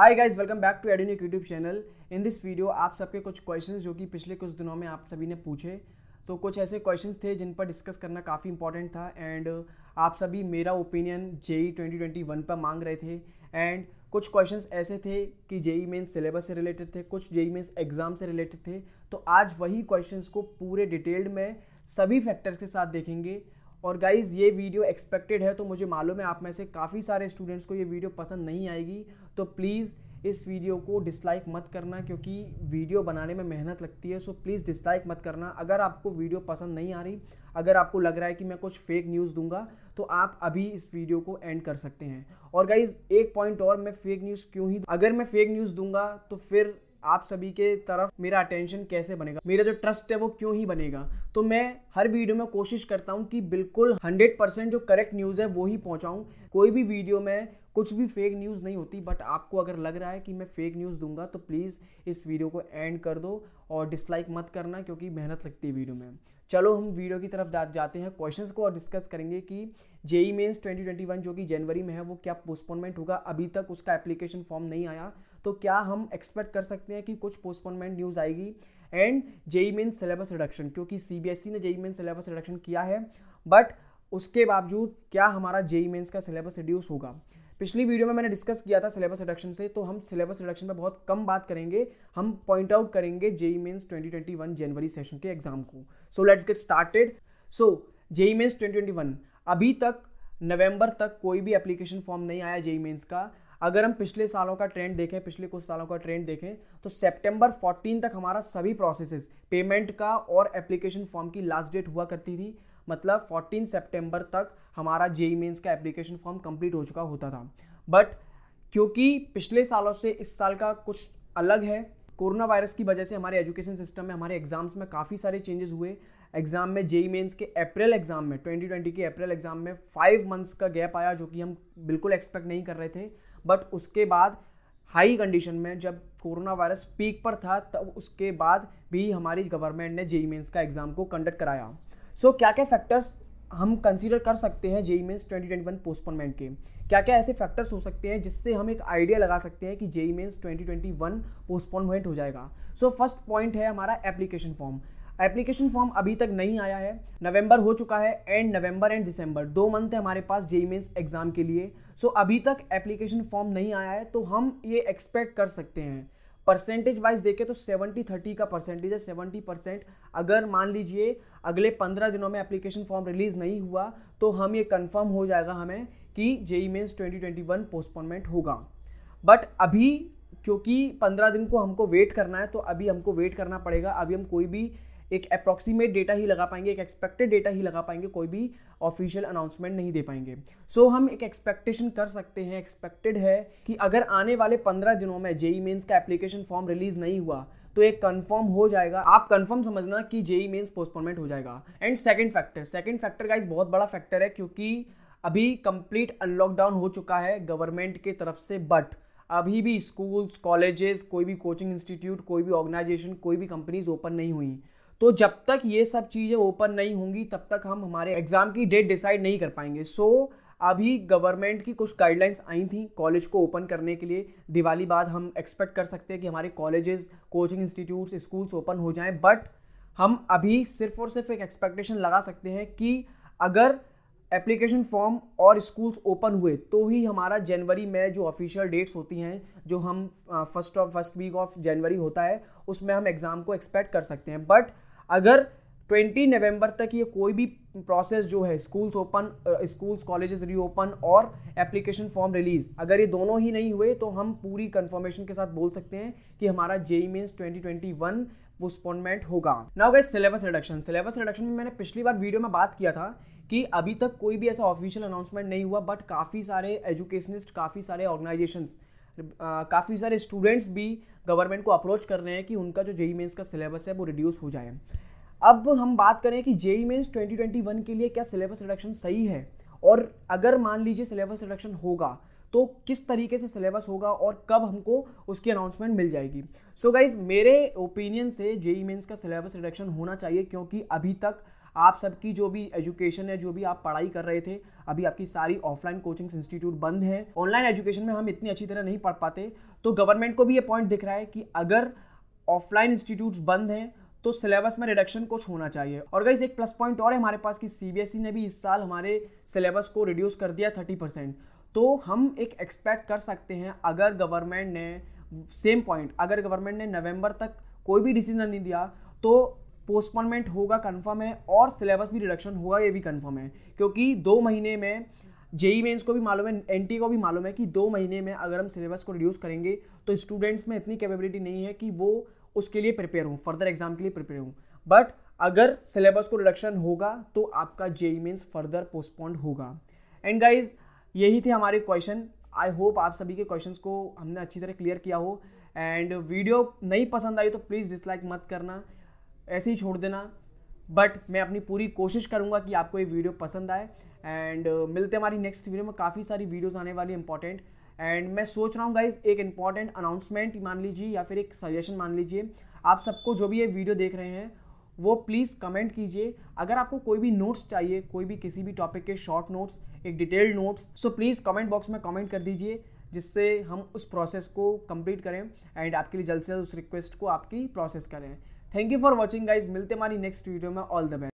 high guys welcome back to Adonic YouTube channel in this video आप सबके कुछ question जो कि पिछले कुछ दिनों में आप सभी ने पूछे तो कुछ ऐसे क्वेश्चन थे जिन पर डिस्कस करना काफ़ी इंपॉर्टेंट था एंड आप सभी मेरा ओपिनियन जेई वन पर मांग रहे थे एंड कुछ क्वेश्चन ऐसे थे कि जेई मेन्स सिलेबस से रिलेटेड थे कुछ जेई मेन्स एग्ज़ाम से रिलेटेड थे तो आज वही क्वेश्चन को पूरे डिटेल्ड में सभी फैक्टर्स के साथ देखेंगे और गाइज़ ये वीडियो एक्सपेक्टेड है तो मुझे मालूम है आप में से काफ़ी सारे स्टूडेंट्स को ये वीडियो पसंद नहीं आएगी तो प्लीज़ इस वीडियो को डिसलाइक मत करना क्योंकि वीडियो बनाने में मेहनत लगती है सो प्लीज़ डिसलाइक मत करना अगर आपको वीडियो पसंद नहीं आ रही अगर आपको लग रहा है कि मैं कुछ फेक न्यूज़ दूंगा तो आप अभी इस वीडियो को एंड कर सकते हैं और गाइज़ एक पॉइंट और मैं फेक न्यूज़ क्यों ही अगर मैं फेक न्यूज़ दूंगा तो फिर आप सभी के तरफ मेरा अटेंशन कैसे बनेगा मेरा जो ट्रस्ट है वो क्यों ही बनेगा तो मैं हर वीडियो में कोशिश करता हूँ कि बिल्कुल हंड्रेड परसेंट जो करेक्ट न्यूज़ है वो ही पहुँचाऊँ कोई भी वीडियो में कुछ भी फेक न्यूज़ नहीं होती बट आपको अगर लग रहा है कि मैं फेक न्यूज़ दूंगा तो प्लीज़ इस वीडियो को एंड कर दो और डिसलाइक मत करना क्योंकि मेहनत लगती है वीडियो में चलो हम वीडियो की तरफ जाते हैं क्वेश्चंस को और डिस्कस करेंगे कि जेई मेन्स 2021 जो कि जनवरी में है वो क्या पोस्टपोनमेंट होगा अभी तक उसका एप्लीकेशन फॉर्म नहीं आया तो क्या हम एक्सपेक्ट कर सकते हैं कि कुछ पोस्टपोनमेंट न्यूज़ आएगी and JEE mains syllabus reduction क्योंकि सीबीएसई e ने जेई मेन्स सिलेबस रिडक्शन किया है बट उसके बावजूद क्या हमारा जेई मेन्स का सिलेबस रिड्यूस होगा पिछली वीडियो में मैंने डिस्कस किया था सिलेबस रिडक्शन से तो हम सिलेबस रिडक्शन पर बहुत कम बात करेंगे हम पॉइंट आउट करेंगे जेई मेन्स 2021 जनवरी सेशन के एग्जाम को so let's get started so JEE mains 2021 अभी तक नवंबर तक कोई भी एप्लीकेशन फॉर्म नहीं आया जेई मेन्स का अगर हम पिछले सालों का ट्रेंड देखें पिछले कुछ सालों का ट्रेंड देखें तो सेप्टेम्बर फोर्टीन तक हमारा सभी प्रोसेसेस पेमेंट का और एप्लीकेशन फॉर्म की लास्ट डेट हुआ करती थी मतलब फोर्टीन सेप्टेम्बर तक हमारा जेई मेन्स का एप्लीकेशन फॉर्म कंप्लीट हो चुका होता था बट क्योंकि पिछले सालों से इस साल का कुछ अलग है कोरोना वायरस की वजह से हमारे एजुकेशन सिस्टम में हमारे एग्जाम्स में काफ़ी सारे चेंजेस हुए एग्ज़ाम में जेई मेन्स के अप्रैल एग्ज़ाम में 2020 के अप्रैल एग्ज़ाम में फाइव मंथ्स का गैप आया जो कि हम बिल्कुल एक्सपेक्ट नहीं कर रहे थे बट उसके बाद हाई कंडीशन में जब कोरोना वायरस पीक पर था तब उसके बाद भी हमारी गवर्नमेंट ने जेई मेन्स का एग्ज़ाम को कंडक्ट कराया सो so, क्या क्या फैक्टर्स हम कंसिडर कर सकते हैं जेई ट्वेंटी 2021 पोस्टपोनमेंट के क्या क्या ऐसे फैक्टर्स हो सकते हैं जिससे हम एक आइडिया लगा सकते हैं कि जेई ट्वेंटी 2021 पोस्टपोनमेंट हो जाएगा सो फर्स्ट पॉइंट है हमारा एप्लीकेशन फॉर्म एप्लीकेशन फॉर्म अभी तक नहीं आया है नवंबर हो चुका है एंड नवंबर एंड दिसंबर दो मंथ है हमारे पास जेई मेन्स एग्ज़ाम के लिए सो so, अभी तक एप्लीकेशन फॉर्म नहीं आया है तो हम ये एक्सपेक्ट कर सकते हैं परसेंटेज वाइज देखें तो सेवेंटी थर्टी का परसेंटेज है सेवेंटी परसेंट अगर मान लीजिए अगले पंद्रह दिनों में एप्लीकेशन फॉर्म रिलीज़ नहीं हुआ तो हम ये कन्फर्म हो जाएगा हमें कि जेई मेन्स वन पोस्टपोनमेंट होगा बट अभी क्योंकि पंद्रह दिन को हमको वेट करना है तो अभी हमको वेट करना पड़ेगा अभी हम कोई भी एक अप्रॉक्सीमेट डेटा ही लगा पाएंगे एक एक्सपेक्टेड डेटा ही लगा पाएंगे कोई भी ऑफिशियल अनाउंसमेंट नहीं दे पाएंगे सो so, हम एक एक्सपेक्टेशन कर सकते हैं एक्सपेक्टेड है कि अगर आने वाले पंद्रह दिनों में जेई मेन्स e का एप्लीकेशन फॉर्म रिलीज नहीं हुआ तो एक कंफर्म हो जाएगा आप कंफर्म समझना कि जेई मेन्स पोस्टपोनमेंट हो जाएगा and second factor second factor guys बहुत बड़ा फैक्टर है क्योंकि अभी कंप्लीट अनलॉकडाउन हो चुका है गवर्नमेंट के तरफ से बट अभी भी स्कूल्स कॉलेजेस कोई भी कोचिंग इंस्टीट्यूट कोई भी ऑर्गेनाइजेशन कोई भी कंपनीज ओपन नहीं हुई तो जब तक ये सब चीज़ें ओपन नहीं होंगी तब तक हम हमारे एग्ज़ाम की डेट डिसाइड नहीं कर पाएंगे सो so, अभी गवर्नमेंट की कुछ गाइडलाइंस आई थी कॉलेज को ओपन करने के लिए दिवाली बाद हम एक्सपेक्ट कर सकते हैं कि हमारे colleges coaching institutes schools open हो जाएं बट हम अभी सिर्फ और सिर्फ एक एक्सपेक्टेशन लगा सकते हैं कि अगर एप्लीकेशन फॉर्म और स्कूल्स ओपन हुए तो ही हमारा जनवरी में जो ऑफिशियल डेट्स होती हैं जो हम first of first week of जनवरी होता है उसमें हम एग्ज़ाम को एक्सपेक्ट कर सकते हैं बट अगर 20 नवंबर तक ये कोई भी प्रोसेस जो है schools open schools colleges reopen और एप्लीकेशन फॉर्म रिलीज अगर ये दोनों ही नहीं हुए तो हम पूरी कंफर्मेशन के साथ बोल सकते हैं कि हमारा जेई मीन्स 2021 पोस्टपोनमेंट होगा now guys syllabus reduction syllabus reduction में मैंने पिछली बार वीडियो में बात किया था कि अभी तक कोई भी ऐसा ऑफिशियल अनाउंसमेंट नहीं हुआ बट काफ़ी सारे एजुकेशनिस्ट काफ़ी सारे ऑर्गेनाइजेशंस काफ़ी सारे स्टूडेंट्स भी गवर्नमेंट को अप्रोच कर रहे हैं कि उनका जो जेई मेन्स का सिलेबस है वो रिड्यूस हो जाए अब हम बात करें कि जेई मेन्स 2021 के लिए क्या सिलेबस रिडक्शन सही है और अगर मान लीजिए सिलेबस रिडक्शन होगा तो किस तरीके से सिलेबस होगा और कब हमको उसकी अनाउंसमेंट मिल जाएगी सो so गाइज मेरे ओपिनियन से जेई मेन्स का सिलेबस रिडक्शन होना चाहिए क्योंकि अभी तक आप सबकी जो भी एजुकेशन है जो भी आप पढ़ाई कर रहे थे अभी आपकी सारी ऑफलाइन कोचिंग इंस्टीट्यूट बंद है ऑनलाइन एजुकेशन में हम इतनी अच्छी तरह नहीं पढ़ पाते तो गवर्नमेंट को भी ये पॉइंट दिख रहा है कि अगर ऑफलाइन इंस्टीट्यूट बंद हैं तो सिलेबस में रिडक्शन कुछ होना चाहिए और गाइज एक प्लस पॉइंट और है हमारे पास कि सी e ने भी इस साल हमारे सिलेबस को रिड्यूस कर दिया थर्टी परसेंट तो हम एक एक्सपेक्ट कर सकते हैं अगर गवर्नमेंट ने सेम पॉइंट अगर गवर्नमेंट ने नवंबर तक कोई भी डिसीजन नहीं दिया तो पोस्टपोनमेंट होगा कन्फर्म है और सिलेबस भी रिडक्शन होगा ये भी कन्फर्म है क्योंकि दो महीने में जेई मेन्स e e को भी मालूम है एन e को भी मालूम है कि दो महीने में अगर हम सिलेबस को रिड्यूस करेंगे तो स्टूडेंट्स में इतनी कैपेबिलिटी नहीं है कि वो उसके लिए प्रिपेयर हों फर्दर एग्जाम के लिए प्रिपेयर हों बट अगर सिलेबस को रिडक्शन होगा तो आपका जेई मेन्स फर्दर पोस्टपोन्ड होगा एंड गाइज यही थे हमारे क्वेश्चन आई होप आप सभी के क्वेश्चंस को हमने अच्छी तरह क्लियर किया हो एंड वीडियो नहीं पसंद आई तो प्लीज़ डिसलाइक मत करना ऐसे ही छोड़ देना बट मैं अपनी पूरी कोशिश करूँगा कि आपको ये वीडियो पसंद आए एंड uh, मिलते हमारी नेक्स्ट वीडियो में काफ़ी सारी वीडियोज़ आने वाली इंपॉर्टेंट एंड मैं सोच रहा हूँ गाइज एक इंपॉर्टेंट अनाउंसमेंट मान लीजिए या फिर एक सजेशन मान लीजिए आप सबको जो भी ये वीडियो देख रहे हैं वो प्लीज़ कमेंट कीजिए अगर आपको कोई भी नोट्स चाहिए कोई भी किसी भी टॉपिक के शॉर्ट नोट्स एक detailed notes so please comment box में कमेंट कर दीजिए जिससे हम उस प्रोसेस को कंप्लीट करें एंड आपके लिए जल्द से जल्द उस रिक्वेस्ट को आपकी प्रोसेस करें thank you for watching guys मिलते हमारी नेक्स्ट वीडियो में ऑल द बेस्ट